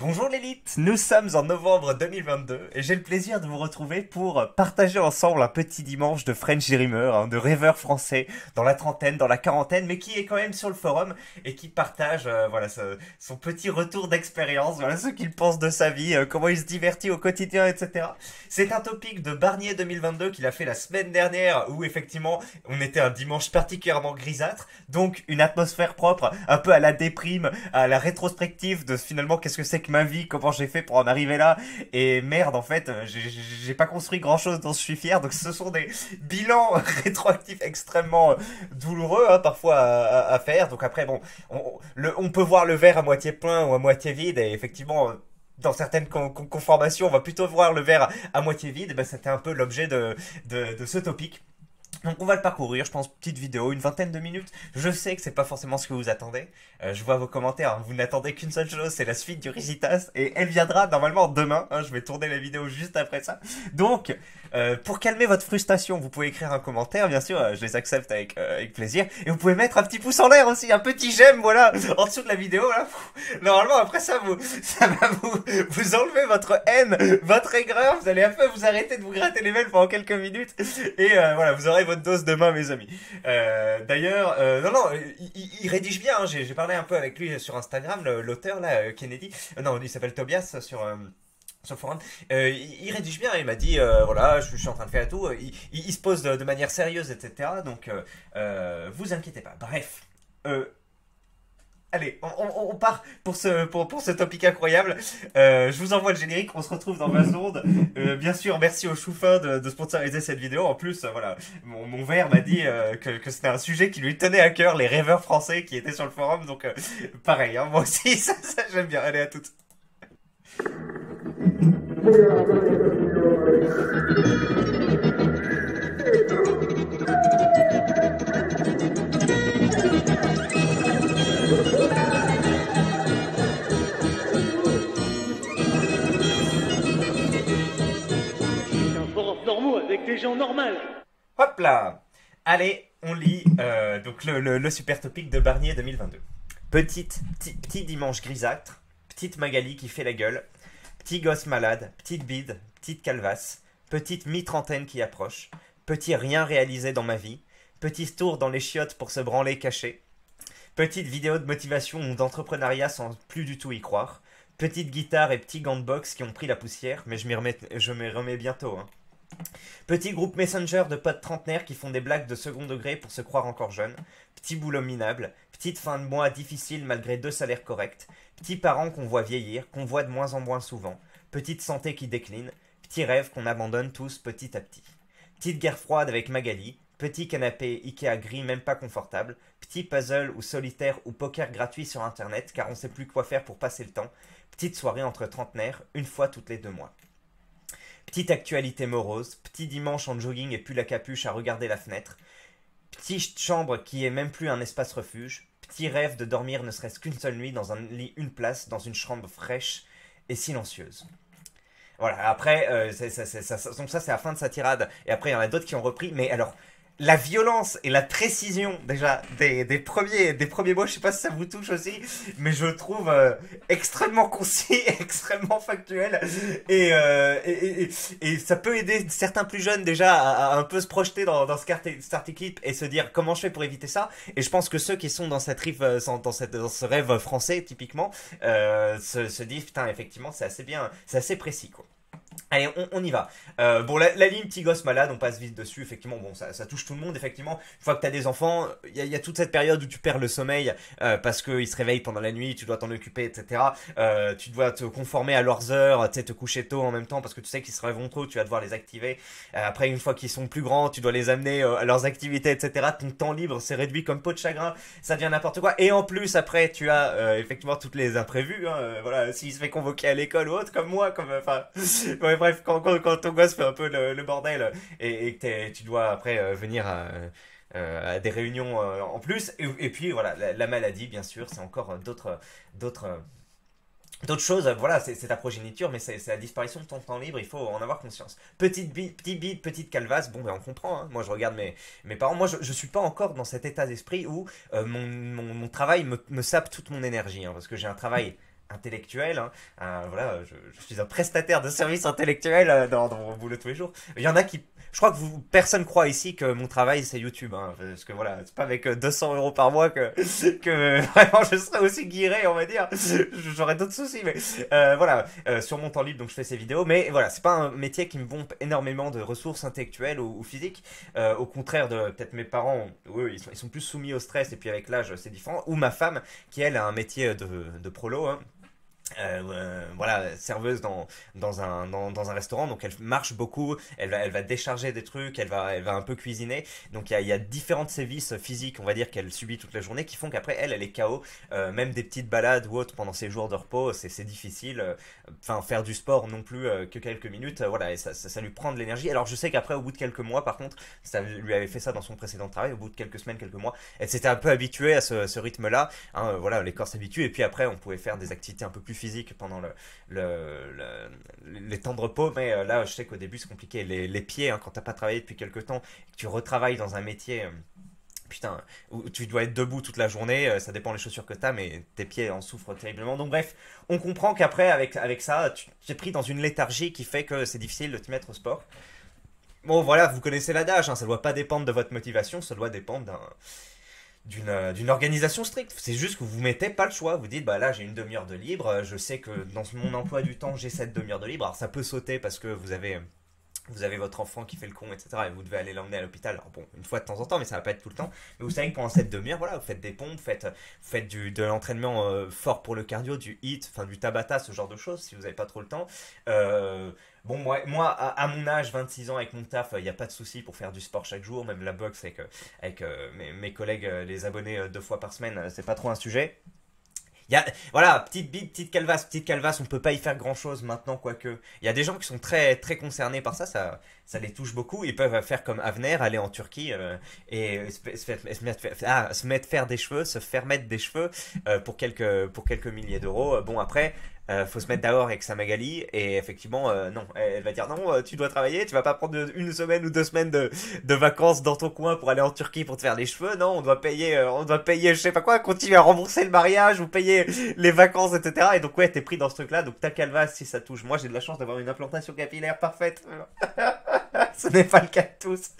Bonjour l'élite, nous sommes en novembre 2022 et j'ai le plaisir de vous retrouver pour partager ensemble un petit dimanche de French Dreamer, hein, de rêveur français dans la trentaine, dans la quarantaine, mais qui est quand même sur le forum et qui partage euh, voilà son petit retour d'expérience, voilà ce qu'il pense de sa vie, euh, comment il se divertit au quotidien, etc. C'est un topic de Barnier 2022 qu'il a fait la semaine dernière où effectivement on était un dimanche particulièrement grisâtre, donc une atmosphère propre, un peu à la déprime, à la rétrospective de finalement qu'est-ce que c'est ma vie, comment j'ai fait pour en arriver là. Et merde, en fait, j'ai pas construit grand chose dont je suis fier. Donc ce sont des bilans rétroactifs extrêmement douloureux, hein, parfois à, faire. Donc après, bon, on, on peut voir le verre à moitié plein ou à moitié vide. Et effectivement, dans certaines conformations, on va plutôt voir le verre à moitié vide. Et ben, c'était un peu l'objet de, de ce topic. Donc on va le parcourir, je pense, petite vidéo, une vingtaine de minutes. Je sais que c'est pas forcément ce que vous attendez. Euh, je vois vos commentaires, hein. vous n'attendez qu'une seule chose, c'est la suite du Risitas. Et elle viendra normalement demain, hein. je vais tourner la vidéo juste après ça. Donc, euh, pour calmer votre frustration, vous pouvez écrire un commentaire, bien sûr, euh, je les accepte avec, euh, avec plaisir. Et vous pouvez mettre un petit pouce en l'air aussi, un petit j'aime, voilà, en dessous de la vidéo. Là. Hein. Normalement, après ça, vous, ça va vous, vous enlever votre haine, votre aigreur, vous allez un peu vous arrêter de vous gratter les mains pendant quelques minutes. Et euh, voilà, vous aurez votre dose demain, mes amis. Euh, d'ailleurs, euh, non, non, il, rédige bien. Hein. J'ai parlé un peu avec lui sur Instagram, l'auteur, là, euh, Kennedy. non, il s'appelle Tobias sur sur forum, il, rédige bien, il m'a dit, voilà, je, suis en train de faire tout, il, se pose de, manière sérieuse, etc. Donc, vous inquiétez pas. Bref, Allez, on, part pour ce, pour, ce topic incroyable. Euh, je vous envoie le générique, on se retrouve dans 20 secondes. Euh, bien sûr, merci au Choufin de, sponsoriser cette vidéo. En plus, euh, voilà, mon, verre m'a dit que, c'était un sujet qui lui tenait à cœur, les rêveurs français qui étaient sur le forum. Donc, pareil, hein, moi aussi, ça j'aime bien. Allez, à toutes. les gens normaux. Hop là Allez, on lit euh, donc le, super topic de Barnier 2022. Petite, petit, dimanche grisâtre, petite Magali qui fait la gueule, petit gosse malade, petite bide, petite calvasse, petite mi-trentaine qui approche, petit rien réalisé dans ma vie, petit tour dans les chiottes pour se branler caché, petite vidéo de motivation ou d'entrepreneuriat sans plus du tout y croire, petite guitare et petit gant de qui ont pris la poussière, mais je m'y remets, remets bientôt. Hein. Petit groupe messenger de potes trentenaires qui font des blagues de second degré pour se croire encore jeunes. Petit boulot minable. Petite fin de mois difficile malgré deux salaires corrects. Petits parents qu'on voit vieillir, qu'on voit de moins en moins souvent. Petite santé qui décline. Petits rêve qu'on abandonne tous petit à petit. Petite guerre froide avec Magali. Petit canapé Ikea gris même pas confortable. Petit puzzle ou solitaire ou poker gratuit sur internet car on sait plus quoi faire pour passer le temps. Petite soirée entre trentenaires, une fois toutes les deux mois. Petite actualité morose, petit dimanche en jogging et plus la capuche à regarder la fenêtre, petite chambre qui est même plus un espace refuge, petit rêve de dormir ne serait-ce qu'une seule nuit dans un lit, une place, dans une chambre fraîche et silencieuse. Voilà, après, euh, donc ça c'est la fin de sa tirade, et après il y en a d'autres qui ont repris, mais alors, la violence et la précision déjà des, des, premiers des premiers mots, je sais pas si ça vous touche aussi, mais je trouve euh, extrêmement concis, extrêmement factuel euh, et, et, et, et, ça peut aider certains plus jeunes déjà à, un peu se projeter dans, dans ce start clip et se dire comment je fais pour éviter ça. Et je pense que ceux qui sont dans cette rive, euh, dans, cette, dans ce rêve français typiquement, se, se disent putain effectivement c'est assez bien, c'est assez précis quoi. Allez, on, y va. Euh, bon, la, la, ligne petit gosse malade, on passe vite dessus. Effectivement, bon, ça, ça touche tout le monde. Effectivement, une fois que t'as des enfants, il y, y a, toute cette période où tu perds le sommeil euh, parce qu'ils se réveillent pendant la nuit, tu dois t'en occuper, etc. Euh, tu dois te conformer à leurs heures, Tu sais te coucher tôt en même temps parce que tu sais qu'ils se réveillent trop tu vas devoir les activer. Euh, après, une fois qu'ils sont plus grands, tu dois les amener à leurs activités, etc. Ton temps libre s'est réduit comme peau de chagrin. Ça devient n'importe quoi. Et en plus, après, tu as effectivement toutes les imprévus. Hein. voilà, s'il se fait convoquer à l'école ou autre, comme moi, comme enfin. bref, quand, quand, ton gosse fait un peu le, bordel et, que tu dois après euh, venir euh, à, des réunions euh, en plus. Et, puis voilà, la, maladie, bien sûr, c'est encore d'autres d'autres D'autres choses, voilà, c'est ta progéniture, mais c'est la disparition de ton temps libre, il faut en avoir conscience. Petite bite, petite calvasse, bon ben, on comprend, hein. moi je regarde mes, parents, moi je, ne suis pas encore dans cet état d'esprit où mon, travail me, sape toute mon énergie, hein, parce que j'ai un travail intellectuel. Hein. Euh, voilà, je, suis un prestataire de services intellectuels euh, dans, mon boulot tous les jours. Il y en a qui, je crois que vous, personne croit ici que mon travail c'est YouTube, hein, parce que voilà, c'est pas avec 200 euh, euros par mois que que vraiment je serais aussi guiré, on va dire. J'aurais d'autres soucis, mais voilà, sur mon temps libre, donc je fais ces vidéos. Mais voilà, c'est pas un métier qui me bombe énormément de ressources intellectuelles ou, physiques. au contraire de peut-être mes parents, eux, ils sont, ils sont plus soumis au stress et puis avec l'âge c'est différent. Ou ma femme, qui elle a un métier de, de prolo. Hein euh, euh, voilà serveuse dans dans un dans, un restaurant donc elle marche beaucoup elle va elle va décharger des trucs elle va elle va un peu cuisiner donc il y a, y a différentes sévices physiques on va dire qu'elle subit toute la journée qui font qu'après elle elle est KO euh, même des petites balades ou autres pendant ses jours de repos c'est c'est difficile enfin faire du sport non plus que quelques minutes voilà et ça, ça, lui prend de l'énergie alors je sais qu'après au bout de quelques mois par contre ça lui avait fait ça dans son précédent travail au bout de quelques semaines quelques mois elle s'était un peu habituée à ce, ce rythme là hein, voilà les corps s'habituent et puis après on pouvait faire des activités un peu plus physique pendant le, les temps de repos, mais euh, là, je sais qu'au début, c'est compliqué. Les, pieds, hein, quand t'as pas travaillé depuis quelques temps, tu retravailles dans un métier euh, putain, où tu dois être debout toute la journée, euh, ça dépend des chaussures que t'as, mais tes pieds en souffrent terriblement. Donc bref, on comprend qu'après, avec, avec ça, tu es pris dans une léthargie qui fait que c'est difficile de te mettre au sport. Bon voilà, vous connaissez l'adage, hein, ça ne doit pas dépendre de votre motivation, ça doit dépendre d'un... Euh, d'une organisation stricte. C'est juste que vous mettez pas le choix. Vous dites, bah là, j'ai une demi-heure de libre. Euh, je sais que dans mon emploi du temps, j'ai cette demi-heure de libre. Alors, ça peut sauter parce que vous avez euh, vous avez votre enfant qui fait le con, etc. Et vous devez aller l'emmener à l'hôpital. Alors bon, une fois de temps en temps, mais ça va pas être tout le temps. Mais vous savez que pendant cette demi-heure, voilà, vous faites des pompes, faites, faites du, de l'entraînement euh, fort pour le cardio, du hit, enfin du tabata, ce genre de choses, si vous n'avez pas trop le temps. Euh, bon, moi, moi à, mon âge, 26 ans, avec mon taf, il n'y a pas de souci pour faire du sport chaque jour, même la boxe avec, euh, avec mes, collègues, les abonnés deux fois par semaine, c'est pas trop un sujet. Il y a, voilà, petite bite, petite calvasse, petite calvasse, on peut pas y faire grand chose maintenant, quoique. Il y a des gens qui sont très, très concernés par ça, ça, ça les touche beaucoup. Ils peuvent faire comme Avner, aller en Turquie euh, et se, mettre, ah, se, mettre, faire des cheveux, se faire mettre des cheveux euh, pour quelques, pour quelques milliers d'euros. Bon, après, euh, faut se mettre d'accord avec sa Magali et effectivement euh, non elle va dire non euh, tu dois travailler tu vas pas prendre une semaine ou deux semaines de, de, vacances dans ton coin pour aller en Turquie pour te faire les cheveux non on doit payer on doit payer je sais pas quoi continuer à rembourser le mariage ou payer les vacances etc et donc ouais t'es pris dans ce truc là donc ta calva si ça touche moi j'ai de la chance d'avoir une implantation capillaire parfaite ce n'est pas le cas de tous.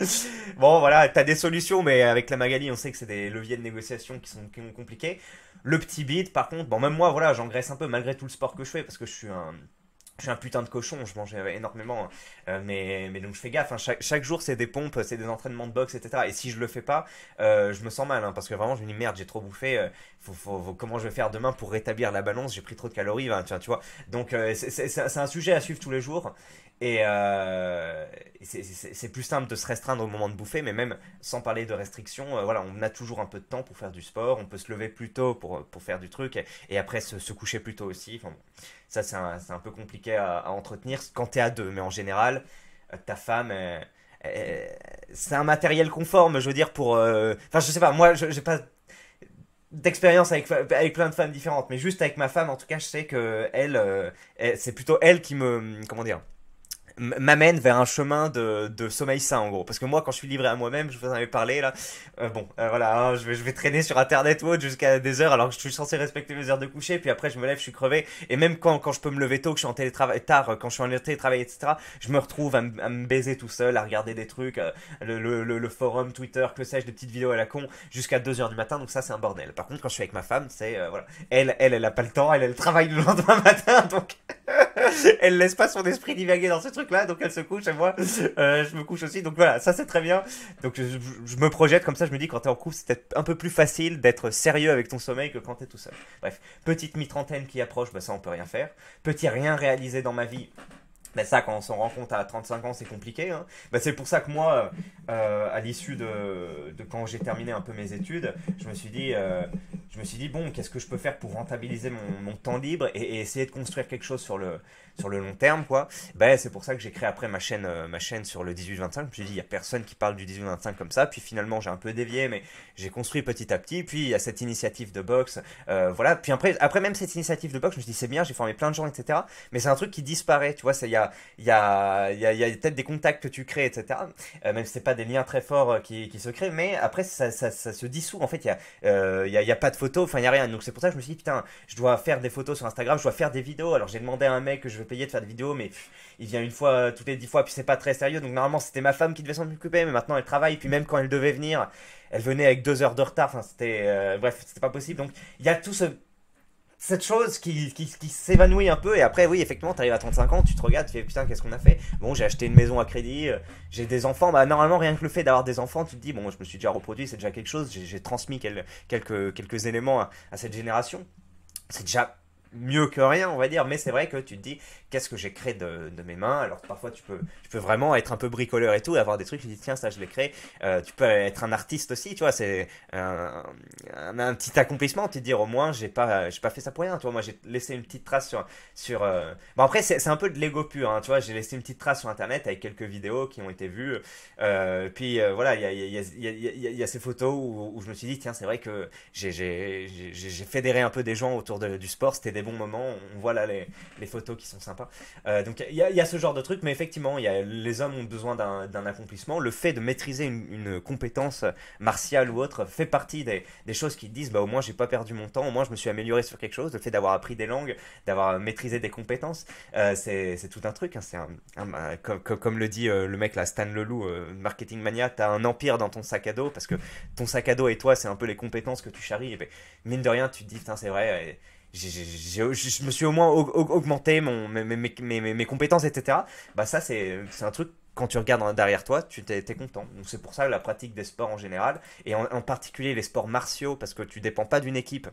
Bon, voilà, t'as des solutions, mais avec la Magali, on sait que c'est des leviers de négociation qui sont, compliqués. Le petit bid, par contre, bon, même moi, voilà, j'engraisse un peu malgré tout le sport que je fais, parce que je suis un je suis un putain de cochon, je mange énormément, euh, mais, mais donc je fais gaffe. Hein. Chaque, jour, c'est des pompes, c'est des entraînements de boxe, etc. Et si je le fais pas, euh, je me sens mal, hein, parce que vraiment, je me dis merde, j'ai trop bouffé, euh, comment je vais faire demain pour rétablir la balance J'ai pris trop de calories, ben, tiens, tu vois. Donc euh, c'est un sujet à suivre tous les jours. Et euh, c'est plus simple de se restreindre au moment de bouffer, mais même sans parler de restrictions, euh, voilà, on a toujours un peu de temps pour faire du sport, on peut se lever plus tôt pour, pour faire du truc, et, après se, coucher plus tôt aussi. ça, c'est un, peu compliqué à, entretenir quand t'es à deux, mais en général, ta femme... c'est un matériel conforme, je veux dire, pour... Enfin, je sais pas, moi, j'ai pas d'expérience avec, avec plein de femmes différentes, mais juste avec ma femme, en tout cas, je sais que euh, c'est plutôt elle qui me, comment dire, m'amène vers un chemin de, de, sommeil sain en gros. Parce que moi, quand je suis livré à moi-même, je vous en avais parlé là, euh, bon, euh, voilà, hein, je, vais, je vais traîner sur internet ou autre jusqu'à des heures alors que je suis censé respecter mes heures de coucher, puis après je me lève, je suis crevé. Et même quand, quand je peux me lever tôt, que je suis en télétravail, tard, euh, quand je suis en télétravail, etc., je me retrouve à, me baiser tout seul, à regarder des trucs, euh, le, le, le, forum, Twitter, que sais-je, des petites vidéos à la con, jusqu'à 2h du matin, donc ça c'est un bordel. Par contre, quand je suis avec ma femme, c'est, voilà, elle, elle, elle a pas le temps, elle, elle travaille le lendemain matin, donc elle laisse pas son esprit divaguer dans ce truc là, donc elle se couche et moi, euh, je me couche aussi. Donc voilà, ça c'est très bien. Donc je, me projette comme ça, je me dis quand t'es en couple, c'est peut-être un peu plus facile d'être sérieux avec ton sommeil que quand t'es tout seul. Bref, petite mi-trentaine qui approche, bah, ça on peut rien faire. Petit rien réalisé dans ma vie, ben ça, quand on s'en rend compte à 35 ans, c'est compliqué. Hein. Bah, c'est pour ça que moi, euh, à l'issue de, quand j'ai terminé un peu mes études, je me suis dit, euh, je me suis dit bon, qu'est-ce que je peux faire pour rentabiliser mon, temps libre et, essayer de construire quelque chose sur le, sur le long terme, quoi. Ben, c'est pour ça que j'ai créé après ma chaîne, ma chaîne sur le 18-25. Je dit, il n'y a personne qui parle du 18-25 comme ça. Puis finalement, j'ai un peu dévié, mais j'ai construit petit à petit. Puis il y a cette initiative de boxe. voilà. Puis après, après même cette initiative de boxe, je me suis dit, c'est bien, j'ai formé plein de gens, etc. Mais c'est un truc qui disparaît, tu vois. Il y a, y a, y a peut-être des contacts que tu crées, etc. même si ce pas des liens très forts qui, se créent. Mais après, ça, ça, se dissout. En fait, il n'y a, y a pas de photos, enfin, il n'y a rien. Donc c'est pour ça que je me suis dit, putain, je dois faire des photos sur Instagram, je dois faire des vidéos. Alors j'ai demandé à un mec que je vais payé de faire des vidéos, mais il vient une fois euh, toutes les dix fois, puis c'est pas très sérieux. Donc normalement, c'était ma femme qui devait s'en occuper, mais maintenant elle travaille. Puis même quand elle devait venir, elle venait avec deux heures de retard. Enfin, c'était euh, bref, c'était pas possible. Donc il y a tout ce cette chose qui, s'évanouit un peu et après oui effectivement t'arrives à 35 ans tu te regardes tu fais putain qu'est-ce qu'on a fait bon j'ai acheté une maison à crédit euh, j'ai des enfants bah normalement rien que le fait d'avoir des enfants tu te dis bon je me suis déjà reproduit c'est déjà quelque chose j'ai transmis quel, quelques, quelques éléments à, à cette génération c'est déjà mieux que rien, on va dire, mais c'est vrai que tu te dis, qu'est-ce que j'ai créé de, mes mains Alors parfois, tu peux, tu peux vraiment être un peu bricoleur et tout, et avoir des trucs, tu dis, tiens, ça, je l'ai créé. Euh, tu peux être un artiste aussi, tu vois, c'est un, un, petit accomplissement, tu te dire, au moins, j'ai pas, j'ai pas fait ça pour rien, tu vois, moi, j'ai laissé une petite trace sur. sur euh, Bon, après, c'est un peu de l'ego pur, hein. tu vois, j'ai laissé une petite trace sur Internet avec quelques vidéos qui ont été vues. Euh, puis voilà, il y a, y, a, y a, ces photos où, je me suis dit, tiens, c'est vrai que j'ai fédéré un peu des gens autour de, du sport, c'était bons moments. On voit là les, photos qui sont sympas. Euh, donc il y, a ce genre de truc, mais effectivement, les hommes ont besoin d'un accomplissement. Le fait de maîtriser une, compétence martiale ou autre fait partie des, choses qui disent bah, au moins j'ai pas perdu mon temps, au moins je me suis amélioré sur quelque chose. Le fait d'avoir appris des langues, d'avoir maîtrisé des compétences, euh, c'est tout un truc. Hein. comme, le dit euh, le mec là, Stan Leloup, Marketing Mania, t'as un empire dans ton sac à dos parce que ton sac à dos et toi, c'est un peu les compétences que tu charries. Et ben, mine de rien, tu te dis, c'est vrai je me suis au moins augmenté mon, mes, mes, mes, compétences, etc. Bah ça, c'est un truc, quand tu regardes derrière toi, tu t'es content. Donc c'est pour ça la pratique des sports en général, et en, particulier les sports martiaux, parce que tu dépends pas d'une équipe,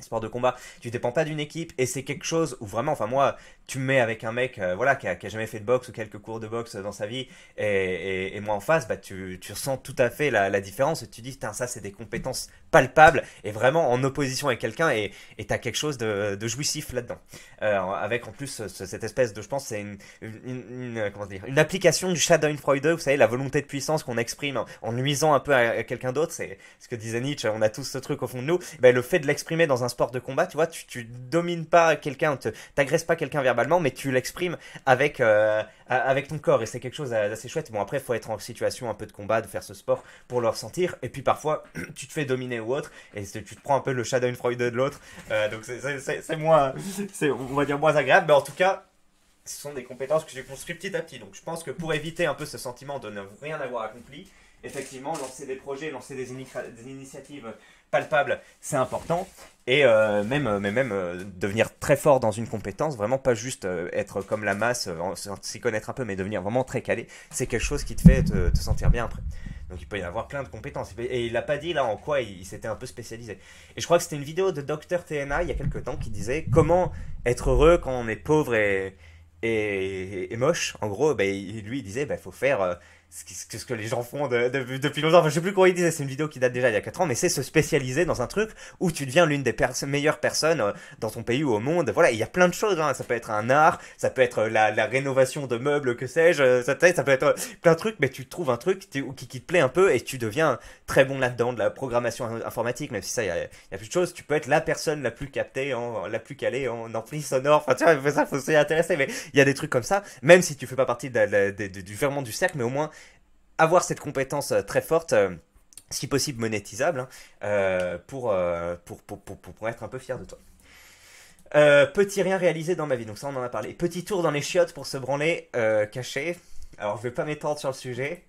sport de combat, tu dépends pas d'une équipe et c'est quelque chose où vraiment, enfin moi, tu me mets avec un mec euh, voilà qui a, jamais fait de boxe ou quelques cours de boxe dans sa vie et, et, moi en face, bah tu, tu ressens tout à fait la, la différence et tu dis, ça c'est des compétences palpable et vraiment en opposition avec quelqu'un et t'as quelque chose de, de jouissif là-dedans. Euh, avec en plus cette espèce de, je pense, c'est une, une, euh, comment dire, une application du Schadenfreude, vous savez, la volonté de puissance qu'on exprime en, nuisant un peu à, quelqu'un d'autre, c'est ce que disait Nietzsche, on a tous ce truc au fond de nous, ben, le fait de l'exprimer dans un sport de combat, tu vois, tu, tu domines pas quelqu'un, t'agresses pas quelqu'un verbalement, mais tu l'exprimes avec... Euh, avec ton corps et c'est quelque chose d'assez chouette. Bon après il faut être en situation un peu de combat, de faire ce sport pour le ressentir et puis parfois tu te fais dominer ou autre et tu te prends un peu le Freud de l'autre euh, donc c'est moins, on va dire moins agréable mais en tout cas ce sont des compétences que j'ai construites petit à petit donc je pense que pour éviter un peu ce sentiment de ne rien avoir accompli effectivement lancer des projets, lancer des initiatives palpable, c'est important. Et euh, même, euh, mais même euh, devenir très fort dans une compétence, vraiment pas juste être comme la masse, s'y connaître un peu, mais devenir vraiment très calé, c'est quelque chose qui te fait te, sentir bien après. Donc il peut y avoir plein de compétences. Et il n'a pas dit là en quoi il, s'était un peu spécialisé. Et je crois que c'était une vidéo de Dr TNA il y a quelques temps qui disait comment être heureux quand on est pauvre et, et, moche. En gros, ben, lui il disait il ben, faut faire ce, ce que, les gens font de, depuis longtemps. Enfin, je sais plus quoi ils disent. c'est une vidéo qui date déjà il y a 4 ans, mais c'est se spécialiser dans un truc où tu deviens l'une des meilleures personnes euh, dans ton pays ou au monde. Voilà, il y a plein de choses. Hein. Ça peut être un art, ça peut être euh, la, la rénovation de meubles, que sais-je. Euh, ça, ça, peut être plein de trucs, mais tu trouves un truc qui, qui, te plaît un peu et tu deviens très bon là-dedans, de la programmation informatique, même si ça, il y a, plus de choses. Tu peux être la personne la plus captée, en, la plus calée en ampli sonore. Enfin, tu vois, ça, faut s'y intéresser, mais il y a des trucs comme ça. Même si tu fais pas partie de du ferment du cercle, mais au moins, avoir cette compétence euh, très forte euh, si possible monétisable, hein, euh, pour, pour, pour, pour, être un peu fier de toi. petit rien réalisé dans ma vie, donc ça on en a parlé. Petit tour dans les chiottes pour se branler caché. Alors je vais pas m'étendre sur le sujet.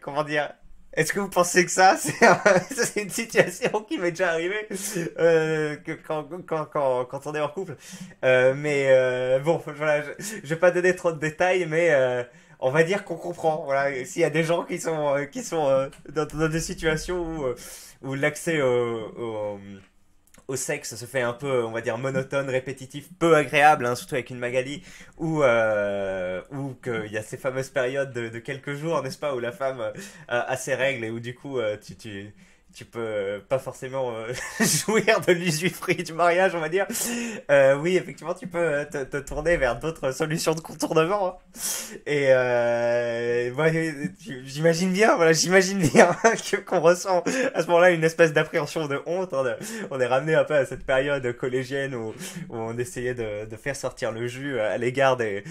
comment dire Est-ce que vous pensez que ça, c'est une situation qui m'est déjà arrivée que, quand, quand, quand, quand, on est en couple Mais bon, je, je, vais pas donner trop de détails, mais on va dire qu'on comprend. Voilà, s'il y a des gens qui sont, euh, qui sont euh, dans, des situations où, euh, l'accès au, sexe se fait un peu, on va dire, monotone, répétitif, peu agréable, hein, surtout avec une Magali, ou qu'il y a ces fameuses périodes de, quelques jours, n'est-ce pas, où la femme a ses règles et où du coup tu, tu, tu peux euh, pas forcément euh, jouir de l'usufruit du mariage, on va dire. Euh, oui, effectivement, tu peux euh, te, te tourner vers d'autres solutions de contournement. Hein. Et euh, moi, euh, j'imagine bien, voilà, j'imagine bien qu'on ressent à ce moment-là une espèce d'appréhension, de honte. Hein, on est ramené un peu à cette période collégienne où, on essayait de, de, faire sortir le jus à l'égard des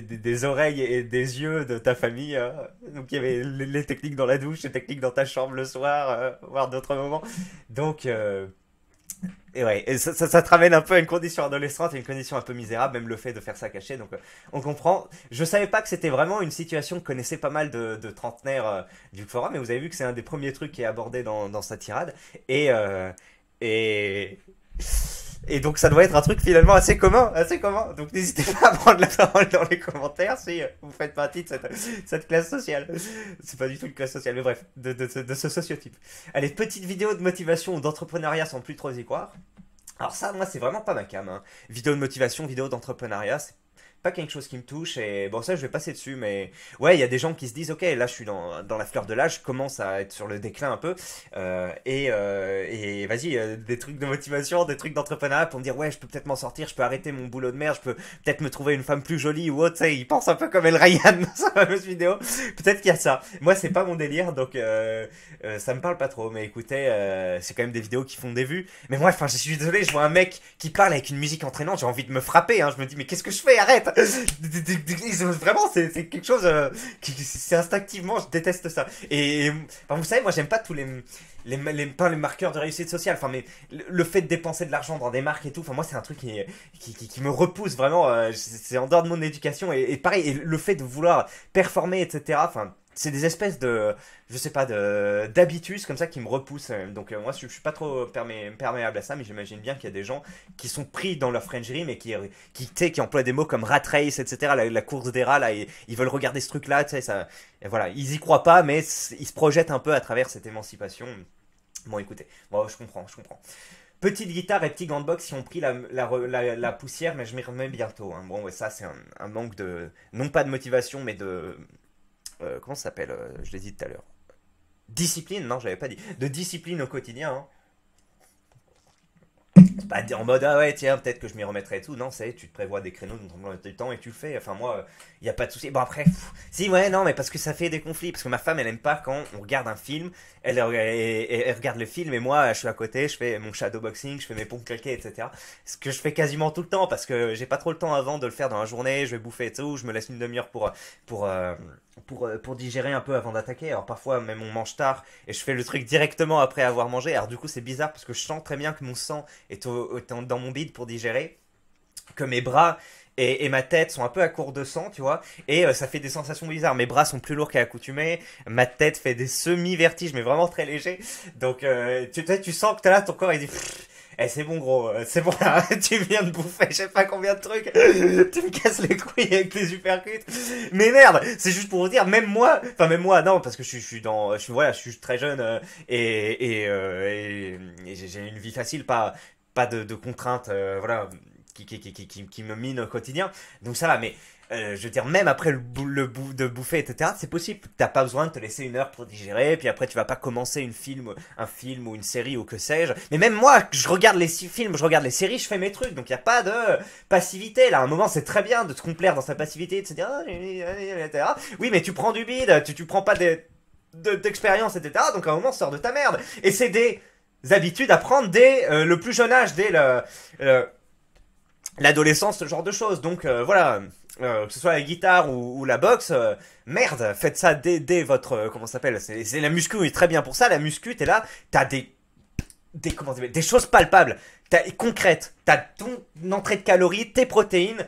des, oreilles et des yeux de ta famille. Hein. donc il y avait les, techniques dans la douche, les techniques dans ta chambre le soir, euh, voire d'autres moments. Donc, euh, et ouais, ça, ça, te ramène un peu à une condition adolescente une condition un peu misérable, même le fait de faire ça caché. Donc euh, on comprend. Je savais pas que c'était vraiment une situation que connaissaient pas mal de, trentenaires du forum, mais vous avez vu que c'est un des premiers trucs qui est abordé dans, dans sa tirade. Et. et... Et donc ça doit être un truc finalement assez commun, assez commun. Donc n'hésitez pas à prendre la parole dans les commentaires si euh, vous faites partie de cette, classe sociale. C'est pas du tout une classe sociale, mais bref, de, ce sociotype. Allez, petite vidéo de motivation ou d'entrepreneuriat sans plus trop y croire. Alors ça, moi, c'est vraiment pas ma cam. Hein. Vidéo de motivation, vidéo d'entrepreneuriat, c'est pas quelque chose qui me touche. Et bon, ça, je vais passer dessus, mais ouais, il y a des gens qui se disent, ok, là, je suis dans, dans la fleur de l'âge, je commence à être sur le déclin un peu. Euh, et, euh, et vas-y, euh, des trucs de motivation, des trucs d'entrepreneuriat pour me dire, ouais, je peux peut-être m'en sortir, je peux arrêter mon boulot de merde, je peux peut-être me trouver une femme plus jolie ou autre. Ils pensent un peu comme El Ryan dans sa fameuse vidéo. Peut-être qu'il y a ça. Moi, c'est pas mon délire, donc ça me parle pas trop. Mais écoutez, c'est quand même des vidéos qui font des vues. Mais moi, enfin, je suis désolé, je vois un mec qui parle avec une musique entraînante, j'ai envie de me frapper. Hein. Je me dis, mais qu'est-ce que je fais Arrête Vraiment, c'est quelque chose. Euh, qui c'est instinctivement, je déteste ça. Et, vous savez, moi, j'aime pas tous les. Les, marqueurs de réussite sociale, enfin, mais le, fait de dépenser de l'argent dans des marques et tout, enfin, moi, c'est un truc qui, qui, me repousse vraiment, euh, c'est en dehors de mon éducation, et, pareil, et le fait de vouloir performer, etc., enfin, c'est des espèces de, je sais pas, d'habitus comme ça qui me repoussent. Euh, donc euh, moi, je, suis pas trop perméable à ça, mais j'imagine bien qu'il y a des gens qui sont pris dans leur frangerie, mais qui, qui, qui emploient des mots comme rat race, etc. La, course des rats, là, ils veulent regarder ce truc-là, tu ça, voilà, ils y croient pas, mais ils se projettent un peu à travers cette émancipation. Bon, écoutez, bon, je comprends, je comprends. Petite guitare et petit gant box boxe qui ont pris la, poussière, mais je m'y remets bientôt. Hein. Bon, ouais, ça, c'est un manque de, non pas de motivation, mais de euh, comment ça s'appelle euh, Je l'ai dit tout à l'heure. Discipline, non, j'avais pas dit. De discipline au quotidien. Hein. C'est pas en mode ah ouais tiens peut-être que je m'y remettrai et tout. Non, c'est tu te prévois des créneaux du temps et tu le fais. Enfin moi il a pas de souci. Bon, après, si, ouais, non, mais parce que ça fait des conflits. Parce que ma femme, elle aime pas quand on regarde un film, elle, regarde le film, et moi, je suis à côté, je fais mon shadowboxing, je fais mes pompes calquées, etc. Ce que je fais quasiment tout le temps, parce que j'ai pas trop le temps avant de le faire dans la journée, je vais bouffer et tout, je me laisse une demi-heure pour, pour, euh, pour, euh, pour, digérer un peu avant d'attaquer. Alors parfois, même on mange tard, et je fais le truc directement après avoir mangé. Alors du coup, c'est bizarre, parce que je sens très bien que mon sang est, est dans mon bide pour digérer, que mes bras et, ma tête sont un peu à court de sang, tu vois, et euh, ça fait des sensations bizarres. Mes bras sont plus lourds qu'à l'accoutumée, ma tête fait des semi-vertiges, mais vraiment très légers. Donc, euh, tu, tu sens que là, ton corps, il dit. Eh, c'est bon, gros, euh, c'est bon, là, tu viens de bouffer, je sais pas combien de trucs, tu me casses les couilles avec tes supercutes. Mais merde, c'est juste pour vous dire, même moi, enfin, même moi, non, parce que je suis, dans, je suis, voilà, je suis très jeune, et, j'ai une vie facile, pas, pas de, contraintes, voilà, qui, me mine au quotidien. Donc ça va, mais euh, je veux dire, même après le, bout de bouffer, etc., c'est possible. T'as pas besoin de te laisser une heure pour digérer, puis après tu vas pas commencer une film, un film ou une série ou que sais-je. Mais même moi, je regarde les films, je regarde les séries, je fais mes trucs, donc y a pas de passivité. Là, un moment, c'est très bien de se complaire dans sa passivité, de se dire ah, Oui, mais tu prends du bide, tu, tu prends pas d'expérience, de, etc. Donc à un moment, sors de ta merde. Et c'est des habitudes à prendre dès euh, le plus jeune âge, dès le l'adolescence, ce genre de choses. Donc euh, voilà, euh, que ce soit la guitare ou, la boxe, euh, merde, faites ça dès, dès votre... comment ça s'appelle C'est la muscu, est très bien pour ça, la muscu, t'es là, t'as des... Des, comment des choses palpables, as, concrètes. T'as ton entrée de calories, tes protéines,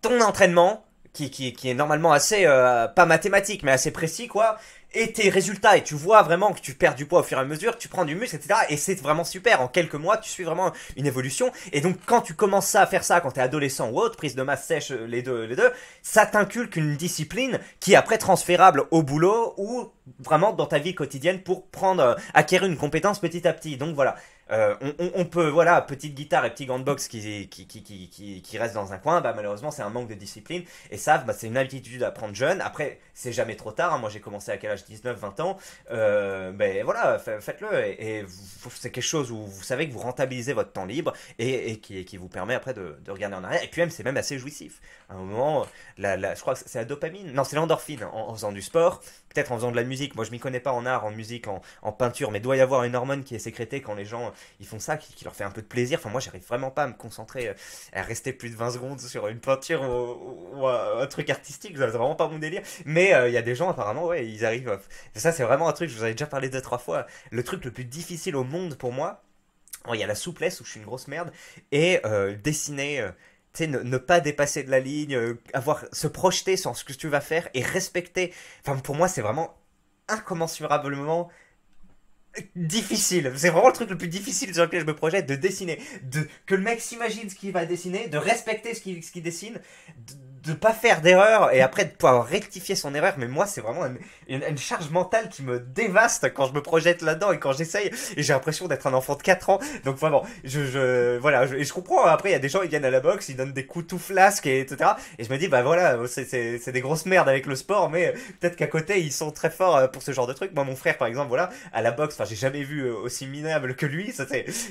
ton entraînement, qui, qui, qui est normalement assez, pas mathématique, mais assez précis, quoi et tes résultats et tu vois vraiment que tu perds du poids au fur et à mesure, tu prends du muscle, etc. Et c'est vraiment super. En quelques mois, tu suis vraiment une évolution. Et donc, quand tu commences à faire ça, quand t'es adolescent ou autre, prise de masse sèche, euh, les deux, les deux, ça t'inculque une discipline qui est après transférable au boulot ou vraiment dans ta vie quotidienne pour prendre, euh, acquérir une compétence petit à petit. Donc voilà. Euh, on, peut, voilà, petite guitare et petit gant box qui, qui, qui, reste dans un coin, bah, malheureusement c'est un manque de discipline. Et ça, bah, c'est une habitude à prendre jeune. Après, c'est jamais trop tard. Hein. Moi j'ai commencé à quel âge 19, 20 ans. mais euh, ben, voilà, faites-le. Et, c'est quelque chose où vous savez que vous rentabilisez votre temps libre et, qui, vous permet après de, de, regarder en arrière. Et puis même, c'est même assez jouissif un moment, la, je crois que c'est la dopamine, non, c'est l'endorphine en, faisant du sport, peut-être en faisant de la musique. Moi, je m'y connais pas en art, en musique, en, peinture, mais doit y avoir une hormone qui est sécrétée quand les gens ils font ça, qui, leur fait un peu de plaisir. Enfin, moi, j'arrive vraiment pas à me concentrer, euh, à rester plus de 20 secondes sur une peinture ou, un, truc artistique. C'est vraiment pas mon délire. Mais euh, il y a des gens, apparemment, ouais, ils arrivent. Ça, c'est vraiment un truc, je vous avais déjà parlé deux, trois fois. Le truc le plus difficile au monde pour moi, oh, il y a la souplesse où je suis une grosse merde, et euh, dessiner ne, ne, pas dépasser de la ligne, euh, avoir se projeter sur ce que tu vas faire et respecter. Enfin, pour moi, c'est vraiment incommensurablement difficile. C'est vraiment le truc le plus difficile sur lequel je me projette, de dessiner, de que le mec s'imagine ce qu'il va dessiner, de respecter ce qu'il dessine, de pas faire d'erreur et après de pouvoir rectifier son erreur. Mais moi, c'est vraiment une, charge mentale qui me dévaste quand je me projette là-dedans et quand j'essaye. Et j'ai l'impression d'être un enfant de 4 ans. Donc vraiment, je, je voilà, je, et je comprends. Après, il y a des gens, ils viennent à la boxe, ils donnent des coups tout flasques et etc. Et je me dis, bah voilà, c'est des grosses merdes avec le sport, mais peut-être qu'à côté, ils sont très forts euh, pour ce genre de trucs. Moi, mon frère, par exemple, voilà, à la boxe, enfin, j'ai jamais vu euh, aussi minable que lui. Ça,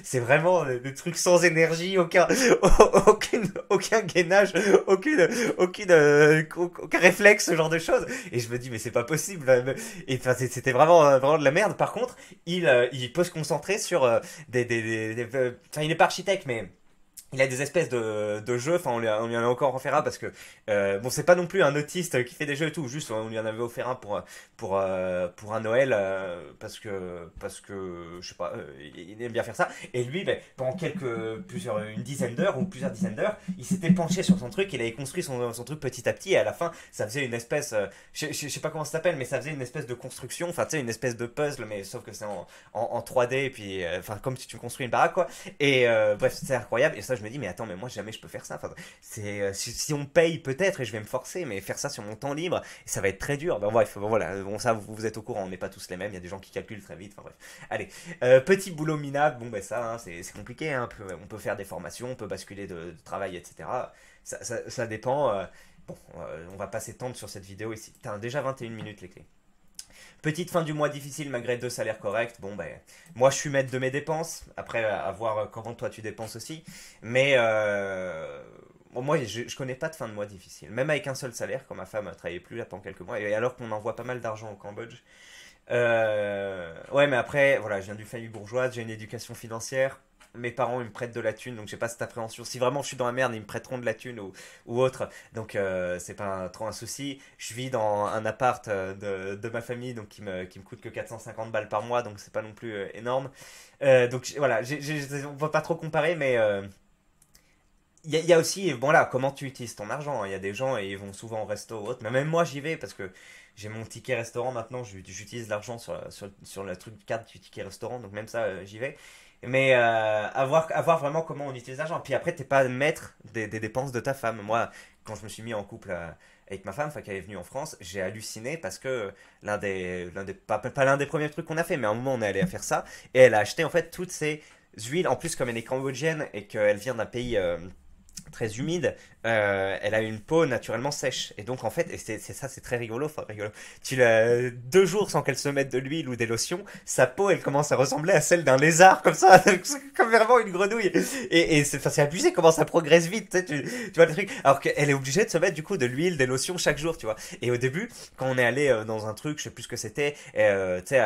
c'est vraiment des trucs sans énergie, aucun, aucun, aucun gainage, aucune, aucune, euh, aucun réflexe, ce genre de choses. Et je me dis, mais c'est pas possible. Euh, et enfin, c'était vraiment, euh, vraiment de la merde. Par contre, il, il peut se concentrer sur des, des, des, enfin, il n'est pas architecte, mais il a des espèces de, de jeux, enfin on lui, on lui en a encore offert un parce que euh, bon c'est pas non plus un autiste qui fait des jeux et tout, juste on lui en avait offert un pour pour euh, pour un Noël euh, parce que parce que je sais pas il aime bien faire ça et lui ben, pendant quelques plusieurs une dizaine d'heures ou plusieurs dizaines d'heures il s'était penché sur son truc, il avait construit son, son, truc petit à petit et à la fin ça faisait une espèce je, sais pas comment ça s'appelle mais ça faisait une espèce de construction, enfin tu sais une espèce de puzzle mais sauf que c'est en, en, 3D et puis enfin comme si tu construis une baraque quoi et bref c'est incroyable et ça je me dis, mais attends, mais moi jamais je peux faire ça. c'est euh, si, on paye peut-être et je vais me forcer, mais faire ça sur mon temps libre, ça va être très dur. Ben bref, voilà, bon ça vous, êtes au courant, on n'est pas tous les mêmes. Il y a des gens qui calculent très vite. Enfin bref, allez, euh, petit boulot minable. Bon ben ça, hein, c'est compliqué. Hein. on, peut, faire des formations, on peut basculer de, travail, etc. Ça, dépend. Euh, bon, on va pas s'étendre sur cette vidéo ici. T'as déjà 21 minutes les clés. Petite fin du mois difficile malgré deux salaires corrects. Bon, ben, moi je suis maître de mes dépenses. Après, à voir euh, comment toi tu dépenses aussi. Mais euh, moi je, connais pas de fin de mois difficile. Même avec un seul salaire, quand ma femme a travaillé plus là pendant quelques mois, et alors qu'on envoie pas mal d'argent au Cambodge. Euh, ouais, mais après, voilà, je viens d'une famille bourgeoise, j'ai une éducation financière mes parents ils me prêtent de la thune, donc j'ai pas cette appréhension. Si vraiment je suis dans la merde, ils me prêteront de la thune ou, autre, donc euh, c'est pas trop un souci. Je vis dans un appart euh, de, de, ma famille, donc qui me, qui me coûte que 450 balles par mois, donc c'est pas non plus euh, énorme. donc voilà, j ne pas trop comparer, mais il y, a aussi, bon là, comment tu utilises ton argent. Il y a des gens et ils vont souvent au resto ou autre. Mais même moi, j'y vais parce que j'ai mon ticket restaurant maintenant. J'utilise l'argent sur, sur, sur, le truc carte du ticket restaurant. Donc même ça, j'y vais. Mais euh, à, voir, vraiment comment on utilise l'argent. Puis après, t'es pas maître des, dépenses de ta femme. Moi, quand je me suis mis en couple euh, avec ma femme, enfin qu'elle est venue en France, j'ai halluciné parce que l'un des, l'un des pas, pas l'un des premiers trucs qu'on a fait, mais à un moment on est allé à faire ça et elle a acheté en fait toutes ces huiles. En plus, comme elle est cambodgienne et qu'elle vient d'un pays euh, très humide, euh, elle a une peau naturellement sèche. Et donc, en fait, et c'est ça, c'est très rigolo, rigolo. Tu euh, deux jours sans qu'elle se mette de l'huile ou des lotions, sa peau, elle commence à ressembler à celle d'un lézard, comme ça, comme vraiment une grenouille. Et, et c'est abusé comment ça progresse vite, tu, tu, vois le truc. Alors qu'elle est obligée de se mettre, du coup, de l'huile, des lotions chaque jour, tu vois. Et au début, quand on est allé euh, dans un truc, je sais plus ce que c'était, tu sais,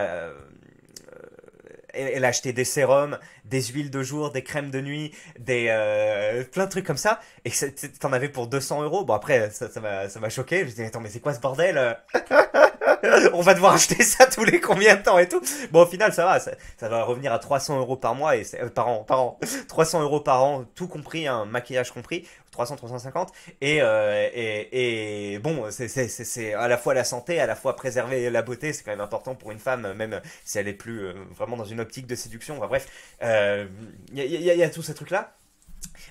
elle, a acheté des sérums, des huiles de jour, des crèmes de nuit, des euh, plein de trucs comme ça. Et t'en avais pour 200 euros. Bon après, ça m'a ça m'a choqué. Je me dis attends mais c'est quoi ce bordel euh? On va devoir acheter ça tous les combien de temps et tout. Bon au final ça va, ça, va revenir à 300 euros par mois et euh, par an, par an, 300 euros par an, tout compris, un hein, maquillage compris, 300 350 et euh, et, et bon c'est à la fois la santé, à la fois préserver la beauté, c'est quand même important pour une femme, même si elle est plus vraiment dans une optique de séduction. bref. Il euh, y, a tous ces trucs-là.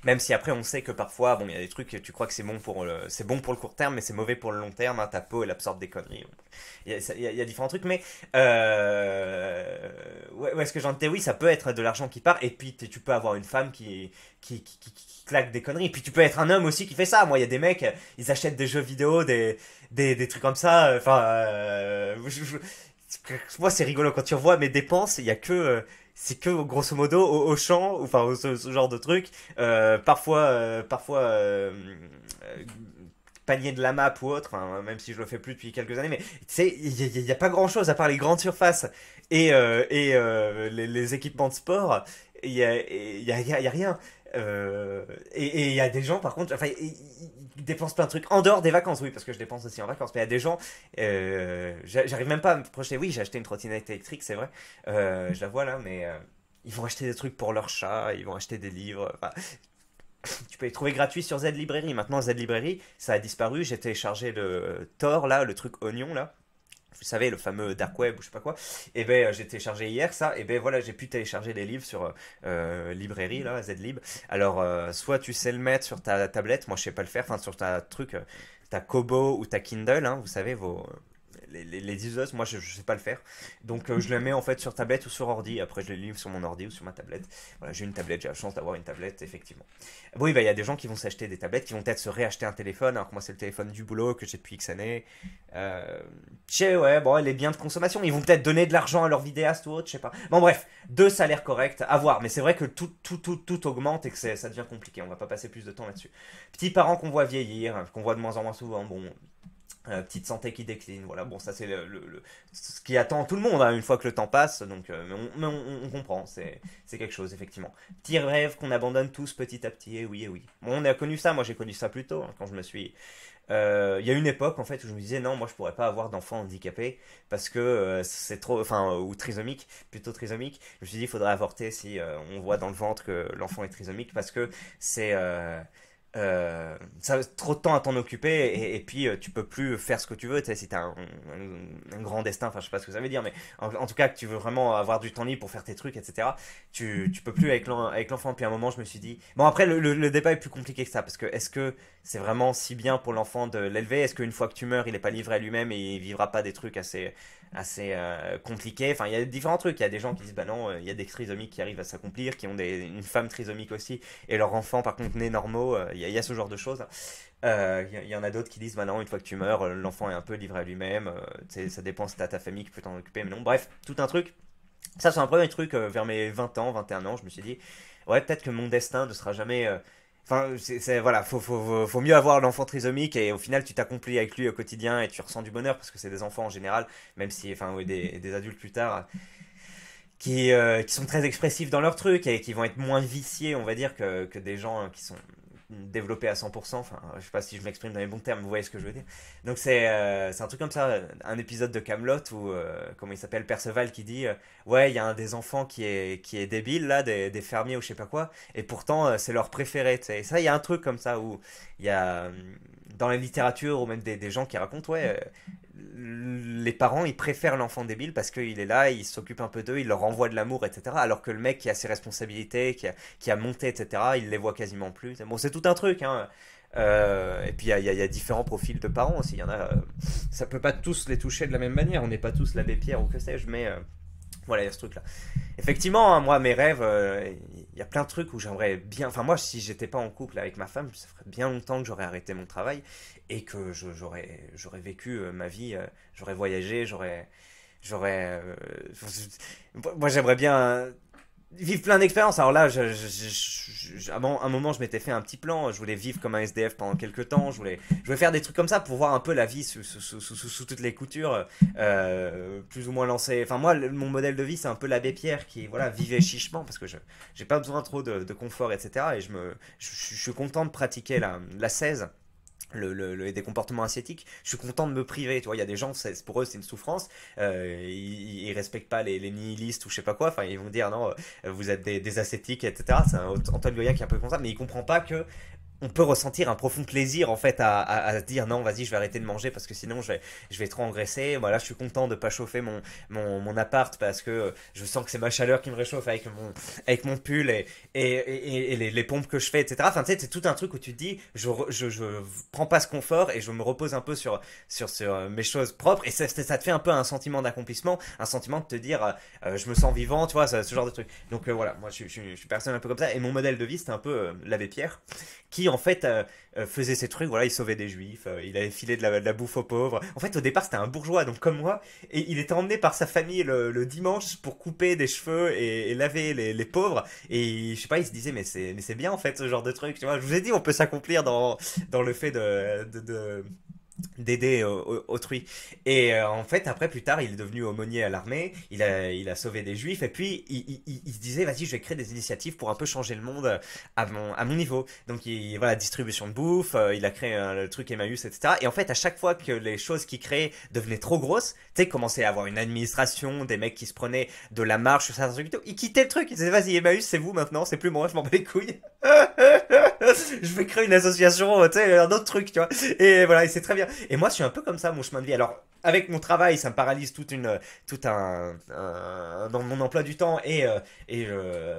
Même si après on sait que parfois, bon, il y a des trucs, tu crois que c'est bon pour le, c'est bon pour le court terme, mais c'est mauvais pour le long terme. Hein, ta peau, elle absorbe des conneries. Il y, a, différents trucs, mais euh, ouais, ouais, ce que j'entends oui, ça peut être de l'argent qui part, et puis tu peux avoir une femme qui, qui, qui, claque des conneries, et puis tu peux être un homme aussi qui fait ça. Moi, il y a des mecs, ils achètent des jeux vidéo, des, des, trucs comme ça. Euh, enfin, moi, c'est rigolo quand tu revois mes dépenses, il y a que c'est que grosso modo au, au champ, enfin au, ce, genre de truc, euh, parfois, euh, parfois euh, panier de la map ou autre, hein, même si je le fais plus depuis quelques années, mais tu sais, il n'y a, pas grand chose à part les grandes surfaces et, et les, équipements de sport, il n'y a, y a, y a rien. Euh, et il y a des gens, par contre, enfin, ils dépensent plein de trucs en dehors des vacances, oui, parce que je dépense aussi en vacances. Mais il y a des gens, euh, j'arrive même pas à me projeter. Oui, j'ai acheté une trottinette électrique, c'est vrai. Euh, je la vois là, mais ils vont acheter des trucs pour leur chat, ils vont acheter des livres. Enfin, tu peux les trouver gratuits sur Z Librairie. Maintenant, Z Librairie, ça a disparu. J'ai téléchargé le Thor, là, le truc oignon, là vous savez, le fameux dark web ou je sais pas quoi. Et ben euh, j'ai téléchargé hier ça. Et ben voilà, j'ai pu télécharger des livres sur euh, euh, librairie là, Zlib. Alors soit tu sais le mettre sur ta tablette, moi je sais pas le faire, enfin sur ta truc, ta Kobo ou ta Kindle, hein, vous savez vos les, les, moi je, sais pas le faire. Donc euh, je les mets en fait sur tablette ou sur ordi. Après je les livre sur mon ordi ou sur ma tablette. Voilà, j'ai une tablette, j'ai la chance d'avoir une tablette effectivement. Bon, il bah, il y a des gens qui vont s'acheter des tablettes, qui vont peut-être se réacheter un téléphone. Alors que moi c'est le téléphone du boulot que j'ai depuis X années. Euh, ouais, bon, les biens de consommation, ils vont peut-être donner de l'argent à leurs vidéastes ou autre, je sais pas. Bon bref, deux salaires corrects, à voir. Mais c'est vrai que tout, tout, tout, tout augmente et que ça devient compliqué. On va pas passer plus de temps là-dessus. Petits parents qu'on voit vieillir, hein, qu'on voit de moins en moins souvent. Bon, euh, petite santé qui décline, voilà. Bon, ça c'est le, ce qui attend tout le monde hein, une fois que le temps passe, donc euh, mais, on, comprend, c'est quelque chose effectivement. Petit rêve qu'on abandonne tous petit à petit, et eh oui, et eh oui. on a connu ça, moi j'ai connu ça plus tôt, hein, quand je me suis euh, il y a une époque en fait où je me disais non moi je pourrais pas avoir d'enfant handicapé, parce que c'est trop enfin ou trisomique plutôt trisomique je me suis dit il faudrait avorter si on voit dans le ventre que l'enfant est trisomique parce que c'est euh, ça trop de temps à t'en occuper et, puis euh, tu peux plus faire ce que tu veux tu sais si t'as un, grand destin enfin je sais pas ce que ça veut dire mais en, tout cas que tu veux vraiment avoir du temps libre pour faire tes trucs etc tu, peux plus avec l'enfant puis à un moment je me suis dit bon après le, débat est plus compliqué que ça parce que est-ce que c'est vraiment si bien pour l'enfant de l'élever est-ce qu'une fois que tu meurs il est pas livré à lui-même et il vivra pas des trucs assez assez euh, compliqués enfin il y a différents trucs il y a des gens qui disent bah non il y a des trisomiques qui arrivent à s'accomplir qui ont une femme trisomique aussi et leur enfant par contre né normaux il il y, a ce genre de choses. Il euh, y, en a d'autres qui disent, maintenant, bah une fois que tu meurs, euh, l'enfant est un peu livré à lui-même, euh, ça dépend si ta famille qui peut t'en occuper, mais non, bref, tout un truc. Ça, c'est un premier truc, vers mes 20 ans, 21 ans, je me suis dit, ouais, peut-être que mon destin ne sera jamais... Enfin, voilà, faut, faut, mieux avoir l'enfant trisomique et au final tu t'accomplis avec lui au quotidien et tu ressens du bonheur parce que c'est des enfants en général, même si, enfin, oui, des, adultes plus tard qui, sont très expressifs dans leur truc et qui vont être moins viciés, on va dire, que des gens qui sont développé à 100%. Enfin, je sais pas si je m'exprime dans les bons termes, vous voyez ce que je veux dire. Donc c'est euh, un truc comme ça, un épisode de Camelot où, euh, comment il s'appelle, Perceval qui dit euh, Ouais, il y a un des enfants qui est, qui est débile, là, des, des fermiers ou je sais pas quoi, et pourtant c'est leur préféré. sais. Et ça, il y a un truc comme ça où il y a, dans la littérature ou même des, des gens qui racontent Ouais, les parents, ils préfèrent l'enfant débile parce qu'il est là, il s'occupe un peu d'eux, il leur envoie de l'amour, etc. Alors que le mec qui a ses responsabilités, qui a, qui a monté, etc., il les voit quasiment plus. Bon, c'est tout un truc, hein. Euh, et puis il y, a différents profils de parents aussi. Il y en a, euh, ça peut pas tous les toucher de la même manière. On n'est pas tous l'abbé Pierre ou que sais-je, mais euh, voilà, il y a ce truc-là. Effectivement, hein, moi, mes rêves, euh, il y a plein de trucs où j'aimerais bien. Enfin, moi, si j'étais pas en couple avec ma femme, ça ferait bien longtemps que j'aurais arrêté mon travail et que j'aurais vécu euh, ma vie, euh, j'aurais voyagé, j'aurais. J'aurais. moi, j'aimerais bien vivre plein d'expériences. Alors là, je, avant un moment, je m'étais fait un petit plan. Je voulais vivre comme un SDF pendant quelques temps. Je voulais, je voulais faire des trucs comme ça pour voir un peu la vie sous, sous, sous, sous toutes les coutures, euh, plus ou moins lancée. Enfin, moi, mon modèle de vie, c'est un peu l'abbé Pierre qui, voilà, vivait chichement parce que je j'ai pas besoin trop de, confort, etc. Et je, me, je, suis content de pratiquer la, la 16 le, des comportements ascétiques je suis content de me priver. Tu vois, il y a des gens, pour eux, c'est une souffrance. Euh, ils, respectent pas les, nihilistes ou je sais pas quoi. Enfin, ils vont dire non, euh, vous êtes des, ascétiques, etc. C'est Antoine Goya qui est un peu comme ça, mais il comprend pas que on peut ressentir un profond plaisir en fait à, dire non vas-y je vais arrêter de manger parce que sinon je vais, trop engraisser voilà je suis content de pas chauffer mon, mon, appart parce que je sens que c'est ma chaleur qui me réchauffe avec mon, avec mon pull et, et, les, pompes que je fais etc enfin tu sais c'est tout un truc où tu te dis je, prends pas ce confort et je me repose un peu sur, sur, euh, mes choses propres et ça, ça, te fait un peu un sentiment d'accomplissement un sentiment de te dire euh, euh, je me sens vivant tu vois ce genre de truc donc voilà moi je, suis personne un peu comme ça et mon modèle de vie c'est un peu l'abbé Pierre qui en fait euh, euh, faisait ces trucs, voilà, il sauvait des juifs, euh, il avait filé de la, bouffe aux pauvres. En fait, au départ, c'était un bourgeois, donc comme moi, et il était emmené par sa famille le, dimanche pour couper des cheveux et, laver les, pauvres. Et je sais pas, il se disait, mais c'est, mais c'est bien en fait ce genre de truc, tu vois. Je vous ai dit, on peut s'accomplir dans, dans le fait de, de d'aider euh, autrui. Et euh, en fait, après, plus tard, il est devenu aumônier à l'armée, il a, il a sauvé des juifs, et puis il, il, se disait, vas-y, je vais créer des initiatives pour un peu changer le monde euh, à mon, à mon niveau. Donc, il, voilà, distribution de bouffe, il a créé le truc Emmaüs, etc. Et en fait, à chaque fois que les choses qu'il créait devenaient trop grosses, tu sais, commençait à avoir une administration, des mecs qui se prenaient de la marche, ça, truc, il quittait le truc, il disait, vas-y, Emmaüs, c'est vous maintenant, c'est plus moi, je m'en bats les couilles. je vais créer une association, tu sais, un autre truc, tu vois. Et voilà, et c'est très bien. Et moi, je suis un peu comme ça, mon chemin de vie. Alors, avec mon travail, ça me paralyse toute une, tout un, dans mon emploi du temps et, euh, et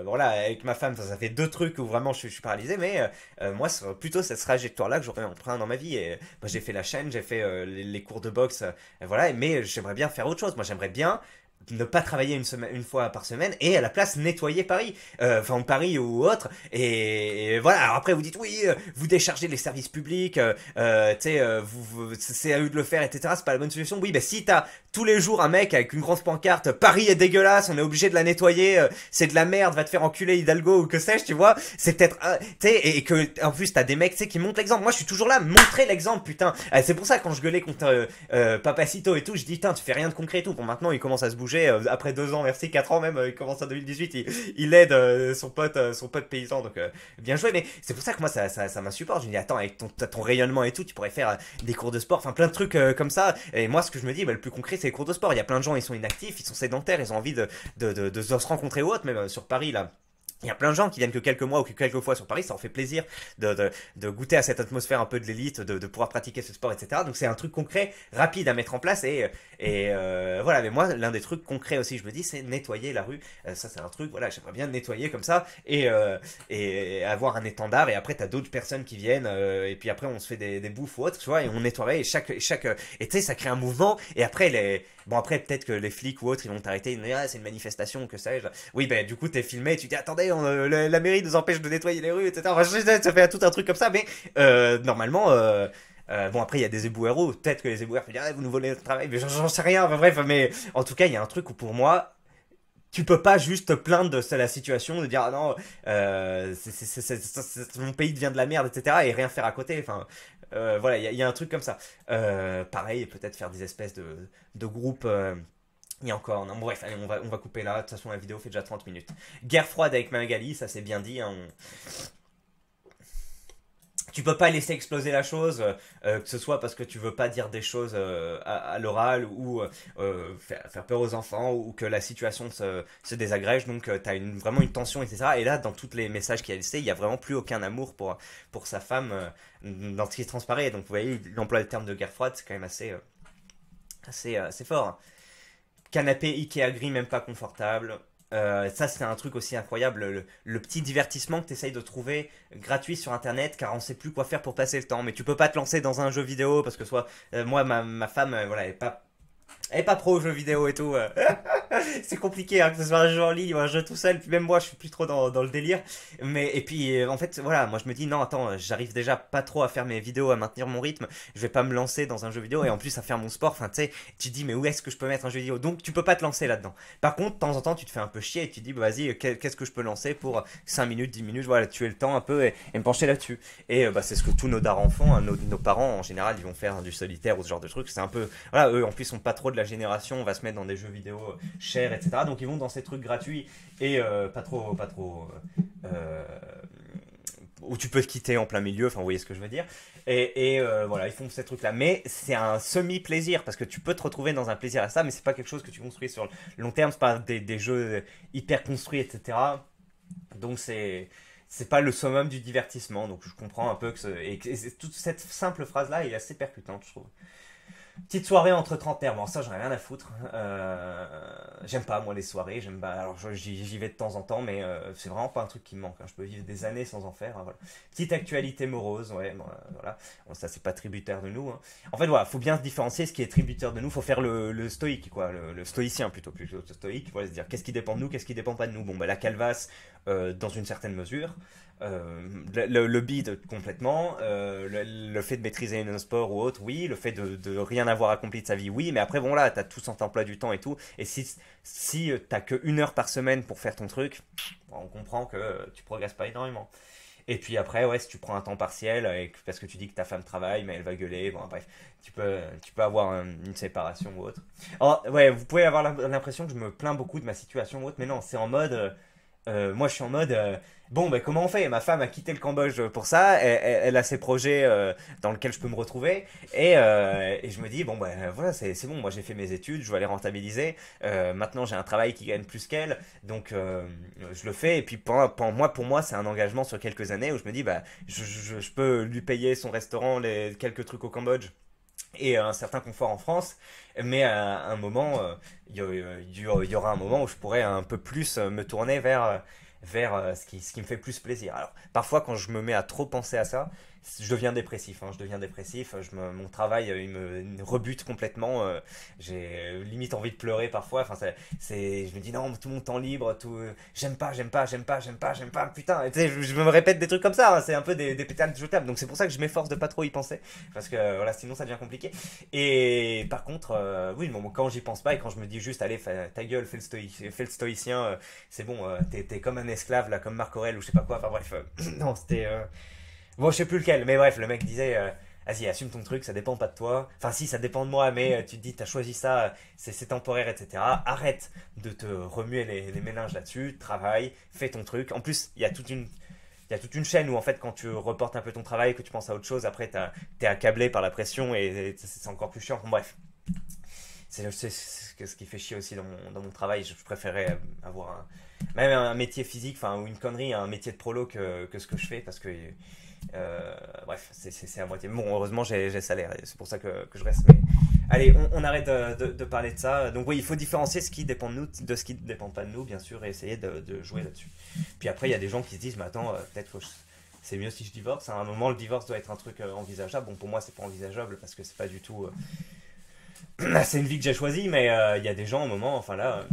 voilà, avec ma femme, ça, fait deux trucs où vraiment je, suis paralysé. Mais euh, moi moi, c'est plutôt cette trajectoire-là que j'aurais emprunt dans ma vie. Et bah, j'ai fait la chaîne, j'ai fait euh, les, les, cours de boxe, voilà. Mais j'aimerais bien faire autre chose. Moi, j'aimerais bien ne pas travailler une, semaine, une fois par semaine et à la place nettoyer Paris, euh, enfin Paris ou autre. Et, voilà, alors après vous dites oui, euh, vous déchargez les services publics, euh, euh, c'est à eux de le faire, etc. C'est pas la bonne solution. Oui, bah si t'as tous les jours un mec avec une grosse pancarte, Paris est dégueulasse, on est obligé de la nettoyer, c'est de la merde, va te faire enculer Hidalgo ou que sais-je, tu vois, c'est peut-être, tu et, que en plus t'as des mecs, tu qui montrent l'exemple. Moi je suis toujours là, montrer l'exemple, putain. c'est pour ça quand je gueulais contre Papacito et tout, je dis, putain, tu fais rien de concret et tout. Bon, maintenant il commence à se bouger euh, après deux ans, merci, quatre ans même, euh, il commence en 2018, il, aide euh, son pote, son pote paysan, donc bien joué. Mais c'est pour ça que moi ça, ça, m'insupporte. Je me dis attends, avec ton, ton rayonnement et tout, tu pourrais faire des cours de sport, enfin plein de trucs comme ça. Et moi ce que je me dis, bah, le plus concret c'est les cours de sport. Il y a plein de gens, ils sont inactifs, ils sont sédentaires, ils ont envie de, de se rencontrer ou autre, même sur Paris là. Il y a plein de gens qui viennent que quelques mois ou que quelques fois sur Paris, ça en fait plaisir de, de, goûter à cette atmosphère un peu de l'élite, de, de, pouvoir pratiquer ce sport, etc. Donc c'est un truc concret, rapide à mettre en place et, et euh, voilà. Mais moi, l'un des trucs concrets aussi, je me dis, c'est nettoyer la rue. Euh, ça, c'est un truc, voilà, j'aimerais bien nettoyer comme ça et, euh, et avoir un étendard. Et après, t'as d'autres personnes qui viennent et puis après, on se fait des, des bouffes ou autre, tu vois, et on nettoie et chaque, chaque, et tu sais, ça crée un mouvement. Et après, les, Bon, après, peut-être que les flics ou autres, ils vont t'arrêter, ils vont dire, ah, c'est une manifestation, que sais-je. Oui, ben, du coup, t'es filmé, tu dis, attendez, euh, la mairie nous empêche de nettoyer les rues, etc. Enfin, ça fait tout un truc comme ça, mais euh, normalement. Euh, bon après il y a des éboueurs, peut-être que les éboueurs dire « ah, vous nous volez notre travail, mais j'en sais rien. Enfin, bref, mais en tout cas il y a un truc où pour moi tu peux pas juste te plaindre de la situation, de dire ah non, mon pays devient de la merde, etc. et rien faire à côté. Enfin, euh, voilà, il y, a un truc comme ça. Euh, pareil, peut-être faire des espèces de, de groupes. Euh, il y a encore, non, bref, on va, on va couper là. De toute façon, la vidéo fait déjà 30 minutes. Guerre froide avec Magali, ça c'est bien dit. Hein, on... Tu peux pas laisser exploser la chose, que ce soit parce que tu veux pas dire des choses à, l'oral ou faire, peur aux enfants ou que la situation se, désagrège. Donc, tu as une, vraiment une tension, etc. Et là, dans tous les messages qu'il a laissés, il n'y a vraiment plus aucun amour pour, pour sa femme. Mhm. dans ce qui transparaît. Donc vous voyez, l'emploi du le terme de guerre froide, c'est quand même assez, euh, euh, assez, fort. Canapé Ikea gris, même pas confortable. Euh, ça, c'est un truc aussi incroyable, le, petit divertissement que tu de trouver gratuit sur internet car on sait plus quoi faire pour passer le temps. Mais tu peux pas te lancer dans un jeu vidéo parce que soit moi, ma, ma femme, voilà, elle est pas et pas pro aux jeux vidéo et tout. Euh. c'est compliqué, hein, que ce soit un jeu en ligne ou un jeu tout seul. Puis même moi, je suis plus trop dans, dans le délire. Mais, et puis, euh, en fait, voilà, moi je me dis, non, attends, j'arrive déjà pas trop à faire mes vidéos, à maintenir mon rythme. Je vais pas me lancer dans un jeu vidéo et en plus à faire mon sport. Enfin, tu sais, tu dis, mais où est-ce que je peux mettre un jeu vidéo Donc, tu peux pas te lancer là-dedans. Par contre, de temps en temps, tu te fais un peu chier et tu dis, bah, vas-y, euh, qu'est-ce que je peux lancer pour 5 minutes, 10 minutes, voilà, tuer le temps un peu et, me pencher là-dessus. Et bah, c'est ce que tous nos dar enfants, hein. nos, nos, parents en général, ils vont faire du solitaire ou ce genre de trucs. C'est un peu, voilà, eux en plus sont pas trop la génération, va se mettre dans des jeux vidéo euh, chers, etc. Donc ils vont dans ces trucs gratuits et euh, pas trop, pas trop, euh, où tu peux te quitter en plein milieu. Enfin, vous voyez ce que je veux dire. Et, voilà, ils font ces trucs-là. Mais c'est un semi-plaisir parce que tu peux te retrouver dans un plaisir à ça, mais c'est pas quelque chose que tu construis sur le long terme. C'est pas des, jeux hyper construits, etc. Donc c'est c'est pas le summum du divertissement. Donc je comprends un peu que, et toute cette simple phrase là est assez percutante, je trouve. Petite soirée entre trentenaires. Bon, ça, j'en ai rien à foutre. Euh, j'aime pas, moi, les soirées. J'aime pas. Alors, j'y vais de temps en temps, mais euh, c'est vraiment pas un truc qui me manque. Hein. Je peux vivre des années sans en faire. Hein, Petite actualité morose, ouais, euh, voilà. ça, c'est pas tributaire de nous. Hein. En fait, voilà, faut bien se différencier ce qui est tributaire de nous. Faut faire le, stoïque, quoi. Le, stoïcien, plutôt, plutôt stoïque. Faut se dire qu'est-ce qui dépend de nous, qu'est-ce qui dépend pas de nous. Bon, bah, la calvasse, dans une certaine mesure. Euh, le, le, bid complètement, euh, le, fait de maîtriser un sport ou autre, oui, le fait de, rien avoir accompli de sa vie, oui, mais après, bon, là, t'as tout son emploi du temps et tout, et si, si euh, t'as Une heure par semaine pour faire ton truc, on comprend que tu progresses pas énormément. Et puis après, ouais, si tu prends un temps partiel parce que tu dis que ta femme travaille, mais elle va gueuler, bon, bref, tu peux, tu peux avoir une séparation ou autre. Alors, oh, ouais, vous pouvez avoir l'impression que je me plains beaucoup de ma situation ou autre, mais non, c'est en mode, euh, moi, je suis en mode, euh, bon, bah, comment on fait Ma femme a quitté le Cambodge pour ça, elle, a ses projets euh, dans lesquels je peux me retrouver, et, je me dis, bon, bah, voilà, c'est bon, moi j'ai fait mes études, je vais aller rentabiliser, maintenant j'ai un travail qui gagne plus qu'elle, donc je le fais, et puis pour, moi, pour moi c'est un engagement sur quelques années où je me dis, bah, je, je peux lui payer son restaurant, les quelques trucs au Cambodge et un certain confort en France. Mais à un moment, euh, il y, aura un moment où je pourrais un peu plus euh, me tourner vers, vers euh, ce, qui, ce qui me fait plus plaisir. Alors parfois, quand je me mets à trop penser à ça, je deviens dépressif. Hein, je deviens dépressif. Je me, mon travail, euh, il me rebute complètement. Euh, j'ai euh, limite envie de pleurer parfois. Enfin, c'est, je me dis non, tout mon temps libre, tout, j'aime pas, j'aime pas, j'aime pas, j'aime pas, j'aime pas. Putain, tu je, me répète des trucs comme ça. Hein, c'est un peu des, des pétales jetables. Donc c'est pour ça que je m'efforce de pas trop y penser, parce que voilà, sinon ça devient compliqué. Et par contre, oui, bon, quand j'y pense pas et quand je me dis juste, allez, ta gueule, fais le, stoïcien, c'est bon, t'es, comme un esclave là, comme Marc Aurèle ou je sais pas quoi. Enfin bref, non, c'était Bon, je sais plus lequel, mais bref, le mec disait euh, Vas-y, assume ton truc, ça dépend pas de toi. Enfin, si, ça dépend de moi, mais euh, tu te dis T'as choisi ça, euh, c'est temporaire, etc. Arrête de te remuer les, mélanges là-dessus, travaille, fais ton truc. En plus, il y a toute une il y toute une chaîne où en fait quand tu reportes un peu ton travail que tu penses à autre chose après t'es accablé par la pression et, c'est encore plus chiant bref c'est ce qui fait chier aussi dans mon, travail je, préférais avoir même un métier physique enfin ou une connerie un métier de prolo que ce que je fais parce que euh, bref, c'est à moitié. Bon, heureusement, j'ai salaire, c'est pour ça que, je reste. Mais... Allez, on, arrête de, parler de ça. Donc, oui, il faut différencier ce qui dépend de nous de ce qui ne dépend pas de nous, bien sûr, et essayer de, jouer là-dessus. Puis après, il y a des gens qui se disent, mais attends, euh, peut-être que c'est mieux si je divorce. À un moment, le divorce doit être un truc euh, envisageable. Bon, pour moi, c'est pas envisageable parce que c'est pas du tout. c'est une vie que j'ai choisie, mais il y a des gens, au moment, enfin là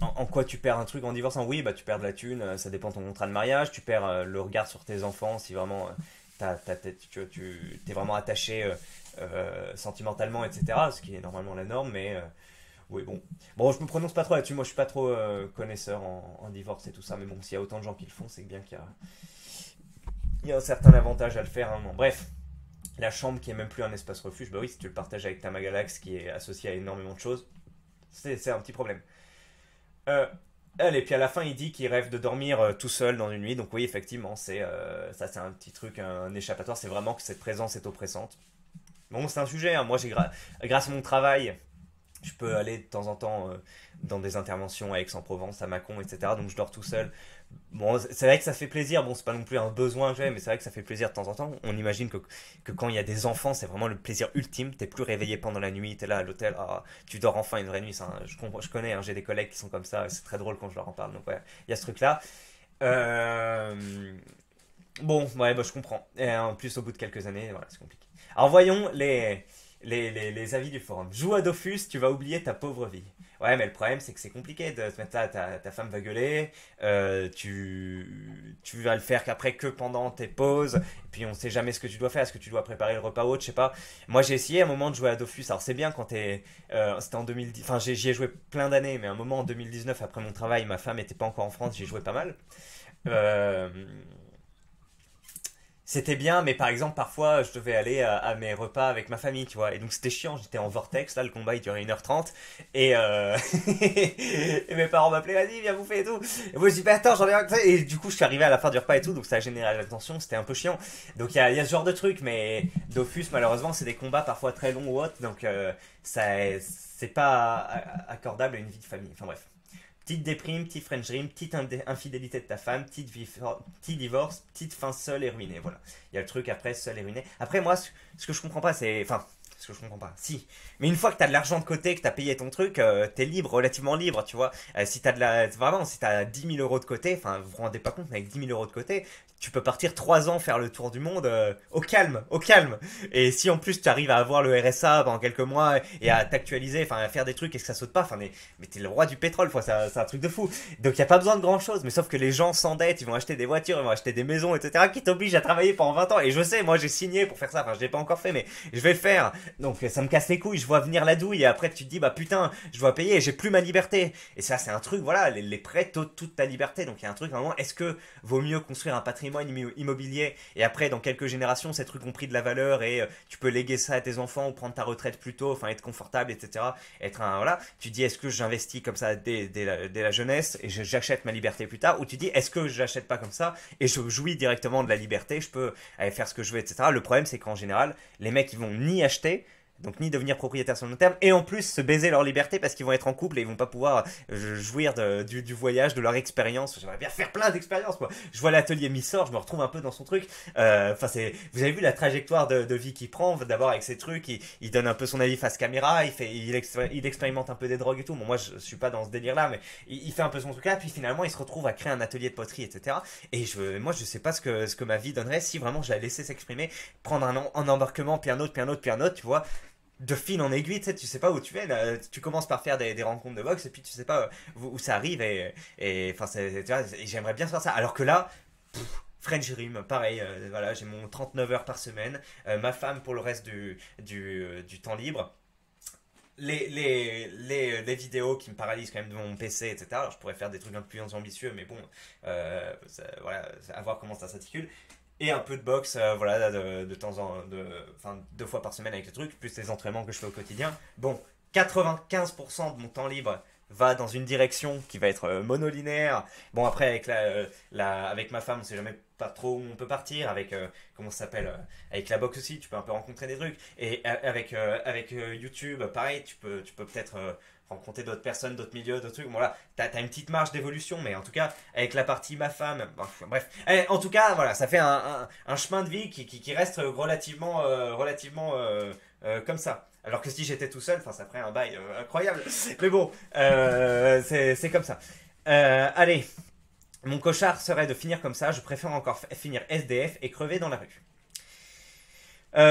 en, quoi tu perds un truc en divorçant Oui, bah tu perds de la thune, euh, ça dépend de ton contrat de mariage, tu perds euh, le regard sur tes enfants si vraiment euh, t'es tu, es vraiment attaché sentimentalement, etc. Ce qui est normalement la norme, mais oui, bon. Bon, je me prononce pas trop là-dessus, moi je suis pas trop connaisseur en, divorce et tout ça, mais bon, s'il y a autant de gens qui le font, c'est bien qu'il y a, un certain avantage à le faire. Hein, bref la chambre qui est même plus un espace refuge, bah oui, si tu le partages avec ta Magalax qui est associé à énormément de choses, c'est un petit problème. Euh, et puis à la fin, il dit qu'il rêve de dormir euh, tout seul dans une nuit. Donc oui, effectivement, c'est euh, ça, c'est un petit truc, un, échappatoire. C'est vraiment que cette présence est oppressante. Bon, c'est un sujet. Hein. Moi, j'ai grâce à mon travail, je peux aller de temps en temps dans des interventions à Aix-en-Provence, à Macon, etc. Donc je dors tout seul. Bon, c'est vrai que ça fait plaisir. Bon, c'est pas non plus un besoin j'ai, mais c'est vrai que ça fait plaisir de temps en temps. On imagine que, quand il y a des enfants, c'est vraiment le plaisir ultime. T'es plus réveillé pendant la nuit, t'es là à l'hôtel, ah, tu dors enfin une vraie nuit. Ça, je, je, connais, hein, j'ai des collègues qui sont comme ça, c'est très drôle quand je leur en parle. Donc, ouais, il y a ce truc-là. Euh, bon, ouais, bah, je comprends. Et en plus, au bout de quelques années, voilà, c'est compliqué. Alors, voyons les, les, les avis du forum. Joue à Dofus, tu vas oublier ta pauvre vie. Ouais, mais le problème, c'est que c'est compliqué de se mettre là, ta, ta femme va gueuler, euh, tu, tu vas le faire qu'après, que pendant tes pauses, et puis on sait jamais ce que tu dois faire, est-ce que tu dois préparer le repas ou autre, je sais pas. Moi, j'ai essayé à un moment de jouer à Dofus, alors c'est bien quand t'es. Euh, c'était en 2010, enfin, j'y ai, joué plein d'années, mais à un moment en 2019, après mon travail, ma femme était pas encore en France, j'y joué pas mal. Euh c'était bien, mais par exemple, parfois, je devais aller euh, à, mes repas avec ma famille, tu vois. Et donc, c'était chiant, j'étais en vortex, là, le combat, il durait 1h30. Euh, et, mes parents m'appelaient, vas-y, viens bouffer et tout. Et moi, je dis, bah attends, j'en ai un. Et du coup, je suis arrivé à la fin du repas et tout, donc ça a généré l'attention, c'était un peu chiant. Donc, il y a, ce genre de truc, mais Dofus, malheureusement, c'est des combats parfois très longs ou autres, donc euh, ça c'est pas accordable à une vie de famille. Enfin, bref. Petite déprime, petit French Dream, petite infidélité de ta femme, petite petit divorce, petite fin seule et ruinée. Voilà. Il y a le truc après, seule et ruinée. Après, moi, ce que je comprends pas, c'est. Enfin, ce que je comprends pas. Si. Mais une fois que t'as de l'argent de côté, que t'as payé ton truc, tu euh, t'es libre, relativement libre, tu vois. Si euh, si t'as de la. Vraiment, si t'as 10 000 euros de côté, enfin, vous vous rendez pas compte, mais avec 10 000 euros de côté, tu peux partir trois ans faire le tour du monde euh, au calme, au calme. Et si en plus tu arrives à avoir le RSA pendant quelques mois et à t'actualiser, enfin à faire des trucs et que ça saute pas, enfin mais, t'es le roi du pétrole, c'est un, truc de fou. Donc il y a pas besoin de grand chose, mais sauf que les gens s'endettent, ils vont acheter des voitures, ils vont acheter des maisons, etc. qui t'obligent à travailler pendant 20 ans. Et je sais, moi j'ai signé pour faire ça, enfin je l'ai pas encore fait, mais je vais le faire. Donc ça me casse les couilles, je vois venir la douille et après tu te dis bah putain, je dois payer, j'ai plus ma liberté. Et ça c'est un truc, voilà, les, prêts t'ôtent toute ta liberté. Donc il y a un truc vraiment, est-ce que vaut mieux construire un patrimoine immobilier et après dans quelques générations ces trucs ont pris de la valeur et euh, tu peux léguer ça à tes enfants ou prendre ta retraite plus tôt, enfin être confortable, etc. Être voilà, tu dis est-ce que j'investis comme ça dès, la, dès, la, jeunesse et j'achète ma liberté plus tard ou tu dis est-ce que j'achète pas comme ça et je jouis directement de la liberté, je peux aller faire ce que je veux, etc. Le problème c'est qu'en général les mecs ils vont ni acheter donc ni devenir propriétaire sur le long terme, et en plus se baiser leur liberté parce qu'ils vont être en couple et ils vont pas pouvoir euh, jouir de, du, du, voyage, de leur expérience. J'aimerais bien faire plein d'expériences, moi. Je vois l'atelier Missor, je me retrouve un peu dans son truc. Euh, enfin, c'est, vous avez vu la trajectoire de, de vie qu'il prend, d'abord avec ses trucs, il, donne un peu son avis face caméra, il fait, il, il, expérimente un peu des drogues et tout. Bon, moi, je, suis pas dans ce délire-là, mais il, fait un peu son truc-là, puis finalement, il se retrouve à créer un atelier de poterie, etc. Et je, moi, je sais pas ce que, ce que ma vie donnerait si vraiment je la s'exprimer, prendre un, un embarquement, puis un autre, puis un autre, puis un autre, tu vois de fil en aiguille, tu sais, tu sais pas où tu es. Tu commences par faire des, rencontres de boxe et puis tu sais pas euh, où, ça arrive. Et, enfin, j'aimerais bien faire ça. Alors que là, French Rim, pareil, euh, voilà, j'ai mon 39 heures par semaine, euh, ma femme pour le reste du, du, temps libre. Les, les, vidéos qui me paralysent quand même de mon PC, etc. Alors, je pourrais faire des trucs un peu plus ambitieux, mais bon, voilà, à voir comment ça s'articule et un peu de boxe euh, voilà de, temps en de enfin deux fois par semaine avec le truc plus les entraînements que je fais au quotidien bon 95% de mon temps libre va dans une direction qui va être euh, monolinaire. Bon, après, avec, euh, la, avec ma femme, on sait jamais pas trop où on peut partir. Avec, euh, comment s'appelle Avec la boxe aussi, tu peux un peu rencontrer des trucs. Et avec, avec YouTube, pareil, tu peux, tu peux peut-être rencontrer d'autres personnes, d'autres milieux, d'autres trucs. Voilà, là t'as as une petite marge d'évolution, mais en tout cas, avec la partie ma femme, bref. Eh, en tout cas, voilà, ça fait un, chemin de vie qui, qui reste relativement, relativement comme ça. Alors que si j'étais tout seul, ça ferait un bail euh, incroyable. Mais bon, euh, c'est comme ça. Euh, allez, mon cochard serait de finir comme ça. Je préfère encore finir SDF et crever dans la rue.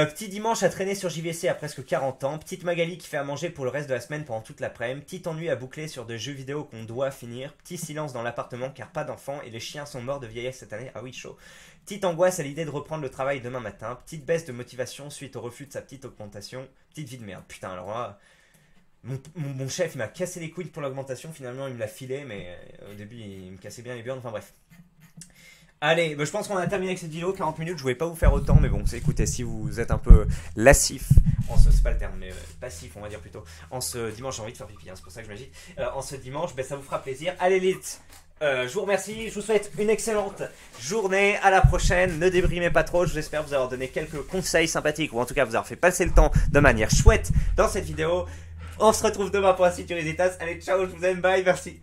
petit dimanche à traîner sur JVC à presque 40 ans, petite Magali qui fait à manger pour le reste de la semaine pendant toute l'après-midi, petit ennui à boucler sur des jeux vidéo qu'on doit finir, petit silence dans l'appartement car pas d'enfants et les chiens sont morts de vieillesse cette année, ah oui chaud, Petite angoisse à l'idée de reprendre le travail demain matin, petite baisse de motivation suite au refus de sa petite augmentation, petite vie de merde. Putain, alors là, mon, chef, il m'a cassé les couilles pour l'augmentation, finalement il me l'a filé, mais euh, au début il me cassait bien les burnes, enfin bref. Allez, bah, je pense qu'on a terminé avec cette vidéo, 40 minutes, je voulais pas vous faire autant, mais bon, écoutez, si vous êtes un peu lassif, c'est pas le terme, mais euh, passif, on va dire plutôt, en ce dimanche, j'ai envie de faire pipi, hein, c'est pour ça que je m'agite, euh, en ce dimanche, bah, ça vous fera plaisir. Allez, l'élite euh, je vous remercie, je vous souhaite une excellente journée, à la prochaine, ne débrimez pas trop, j'espère vous avoir donné quelques conseils sympathiques, ou en tout cas vous avoir fait passer le temps de manière chouette dans cette vidéo. On se retrouve demain pour un Résitas. Allez, ciao, je vous aime, bye, merci.